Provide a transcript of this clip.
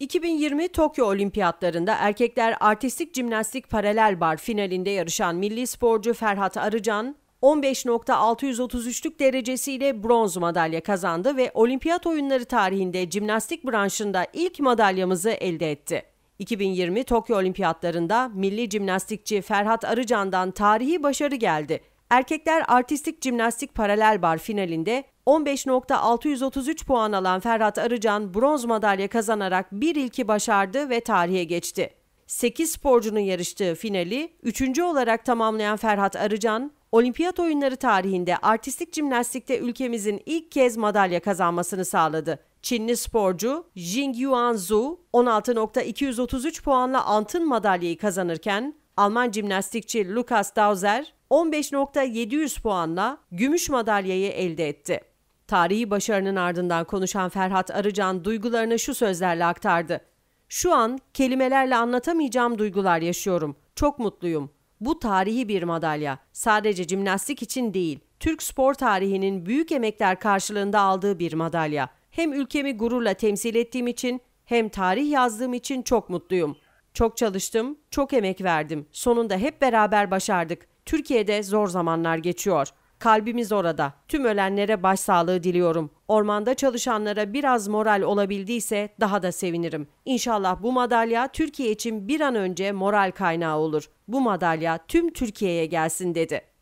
2020 Tokyo Olimpiyatlarında erkekler artistik jimnastik paralel bar finalinde yarışan milli sporcu Ferhat Arıcan 15.633'lük derecesiyle bronz madalya kazandı ve olimpiyat oyunları tarihinde jimnastik branşında ilk madalyamızı elde etti. 2020 Tokyo Olimpiyatlarında milli jimnastikçi Ferhat Arıcan'dan tarihi başarı geldi. Erkekler artistik jimnastik paralel bar finalinde 15.633 puan alan Ferhat Arıcan bronz madalya kazanarak bir ilki başardı ve tarihe geçti. 8 sporcunun yarıştığı finali 3. olarak tamamlayan Ferhat Arıcan, Olimpiyat oyunları tarihinde artistik jimnastikte ülkemizin ilk kez madalya kazanmasını sağladı. Çinli sporcu Jing Yuan Zhu 16.233 puanla altın madalyayı kazanırken Alman jimnastikçi Lukas Dauser 15.700 puanla gümüş madalyayı elde etti. Tarihi başarının ardından konuşan Ferhat Arıcan duygularını şu sözlerle aktardı. Şu an kelimelerle anlatamayacağım duygular yaşıyorum. Çok mutluyum. Bu tarihi bir madalya. Sadece jimnastik için değil, Türk spor tarihinin büyük emekler karşılığında aldığı bir madalya. Hem ülkemi gururla temsil ettiğim için hem tarih yazdığım için çok mutluyum. Çok çalıştım, çok emek verdim. Sonunda hep beraber başardık. Türkiye'de zor zamanlar geçiyor. Kalbimiz orada. Tüm ölenlere başsağlığı diliyorum. Ormanda çalışanlara biraz moral olabildiyse daha da sevinirim. İnşallah bu madalya Türkiye için bir an önce moral kaynağı olur. Bu madalya tüm Türkiye'ye gelsin dedi.